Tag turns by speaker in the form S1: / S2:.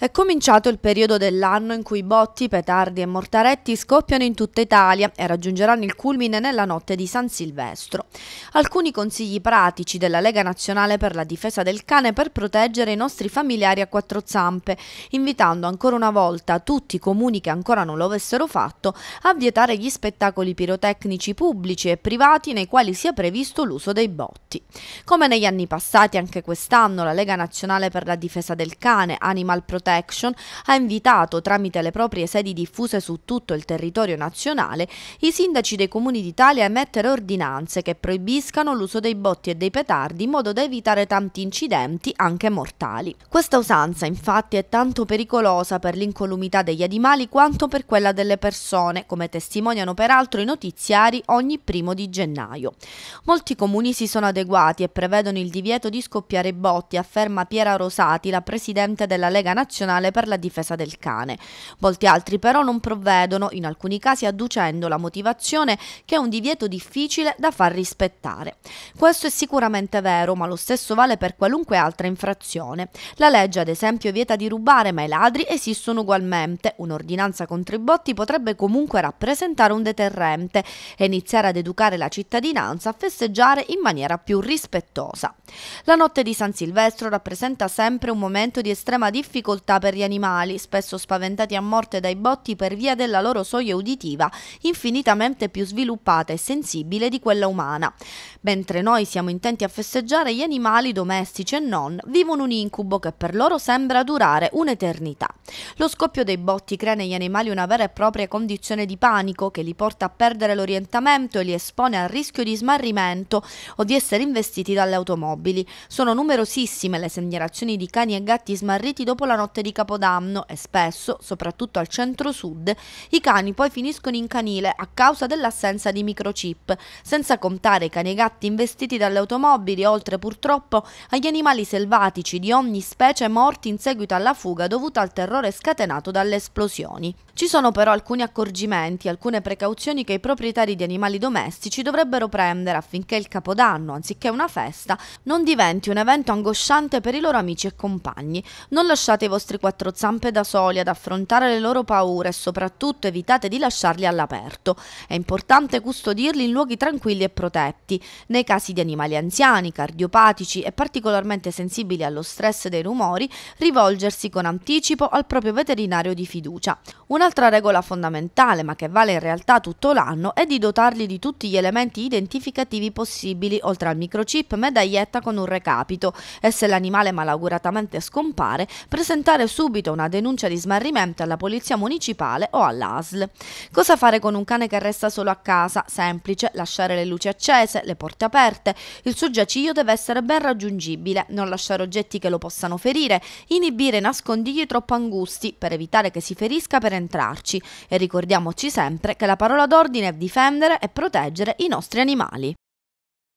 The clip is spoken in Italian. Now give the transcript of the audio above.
S1: È cominciato il periodo dell'anno in cui botti, petardi e mortaretti scoppiano in tutta Italia e raggiungeranno il culmine nella notte di San Silvestro. Alcuni consigli pratici della Lega Nazionale per la difesa del cane per proteggere i nostri familiari a quattro zampe, invitando ancora una volta tutti i comuni che ancora non lo avessero fatto a vietare gli spettacoli pirotecnici pubblici e privati nei quali sia previsto l'uso dei botti. Come negli anni passati, anche quest'anno la Lega Nazionale per la difesa del cane, Animal Protection, Protection ha invitato tramite le proprie sedi diffuse su tutto il territorio nazionale i sindaci dei comuni d'Italia a emettere ordinanze che proibiscano l'uso dei botti e dei petardi in modo da evitare tanti incidenti anche mortali. Questa usanza infatti è tanto pericolosa per l'incolumità degli animali quanto per quella delle persone, come testimoniano peraltro i notiziari ogni primo di gennaio. Molti comuni si sono adeguati e prevedono il divieto di scoppiare i botti, afferma Piera Rosati, la presidente della Lega Nazionale nazionale per la difesa del cane. Molti altri però non provvedono, in alcuni casi adducendo la motivazione che è un divieto difficile da far rispettare. Questo è sicuramente vero, ma lo stesso vale per qualunque altra infrazione. La legge ad esempio vieta di rubare, ma i ladri esistono ugualmente. Un'ordinanza contro i botti potrebbe comunque rappresentare un deterrente e iniziare ad educare la cittadinanza a festeggiare in maniera più rispettosa. La notte di San Silvestro rappresenta sempre un momento di estrema difficoltà città per gli animali, spesso spaventati a morte dai botti per via della loro soglia uditiva, infinitamente più sviluppata e sensibile di quella umana. Mentre noi siamo intenti a festeggiare, gli animali domestici e non vivono un incubo che per loro sembra durare un'eternità. Lo scoppio dei botti crea negli animali una vera e propria condizione di panico che li porta a perdere l'orientamento e li espone al rischio di smarrimento o di essere investiti dalle automobili. Sono numerosissime le segnalazioni di cani e gatti smarriti dopo la notte di Capodanno e spesso, soprattutto al centro-sud, i cani poi finiscono in canile a causa dell'assenza di microchip, senza contare i cani e gatti investiti dalle automobili, oltre purtroppo agli animali selvatici di ogni specie morti in seguito alla fuga dovuta al terrorismo dall'orrore scatenato dalle esplosioni. Ci sono però alcuni accorgimenti, alcune precauzioni che i proprietari di animali domestici dovrebbero prendere affinché il Capodanno, anziché una festa, non diventi un evento angosciante per i loro amici e compagni. Non lasciate i vostri quattro zampe da soli ad affrontare le loro paure e soprattutto evitate di lasciarli all'aperto. È importante custodirli in luoghi tranquilli e protetti. Nei casi di animali anziani, cardiopatici e particolarmente sensibili allo stress dei rumori, rivolgersi con anticipo al proprio veterinario di fiducia. Un'altra regola fondamentale, ma che vale in realtà tutto l'anno, è di dotarli di tutti gli elementi identificativi possibili, oltre al microchip medaglietta con un recapito e se l'animale malauguratamente scompare, presentare subito una denuncia di smarrimento alla polizia municipale o all'ASL. Cosa fare con un cane che resta solo a casa? Semplice, lasciare le luci accese, le porte aperte, il suo giaciglio deve essere ben raggiungibile, non lasciare oggetti che lo possano ferire, inibire nascondigli troppo angusti gusti per evitare che si ferisca per entrarci e ricordiamoci sempre che la parola d'ordine è difendere e proteggere i nostri animali.